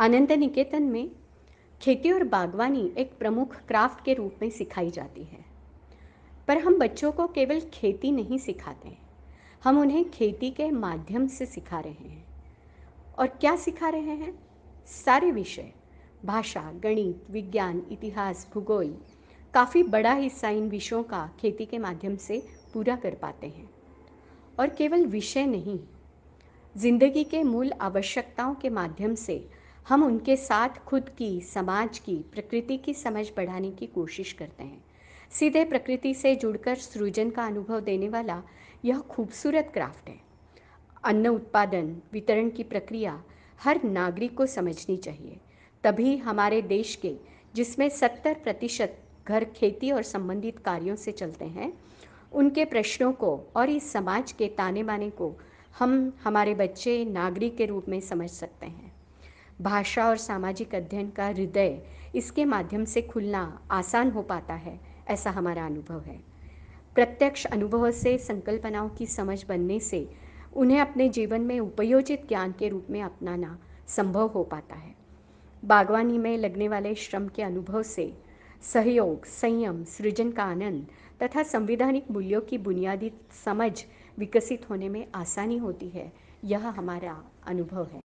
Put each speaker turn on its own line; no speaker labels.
आनंद निकेतन में खेती और बागवानी एक प्रमुख क्राफ्ट के रूप में सिखाई जाती है पर हम बच्चों को केवल खेती नहीं सिखाते हैं हम उन्हें खेती के माध्यम से सिखा रहे हैं और क्या सिखा रहे हैं सारे विषय भाषा गणित विज्ञान इतिहास भूगोल काफ़ी बड़ा हिस्सा इन विषयों का खेती के माध्यम से पूरा कर पाते हैं और केवल विषय नहीं जिंदगी के मूल आवश्यकताओं के माध्यम से हम उनके साथ खुद की समाज की प्रकृति की समझ बढ़ाने की कोशिश करते हैं सीधे प्रकृति से जुड़कर सृजन का अनुभव देने वाला यह खूबसूरत क्राफ्ट है अन्न उत्पादन वितरण की प्रक्रिया हर नागरिक को समझनी चाहिए तभी हमारे देश के जिसमें सत्तर प्रतिशत घर खेती और संबंधित कार्यों से चलते हैं उनके प्रश्नों को और इस समाज के ताने बाने को हम हमारे बच्चे नागरिक के रूप में समझ सकते हैं भाषा और सामाजिक अध्ययन का हृदय इसके माध्यम से खुलना आसान हो पाता है ऐसा हमारा अनुभव है प्रत्यक्ष अनुभव से संकल्पनाओं की समझ बनने से उन्हें अपने जीवन में उपयोजित ज्ञान के रूप में अपनाना संभव हो पाता है बागवानी में लगने वाले श्रम के अनुभव से सहयोग संयम सृजन का आनंद तथा संविधानिक मूल्यों की बुनियादी समझ विकसित होने में आसानी होती है यह हमारा अनुभव है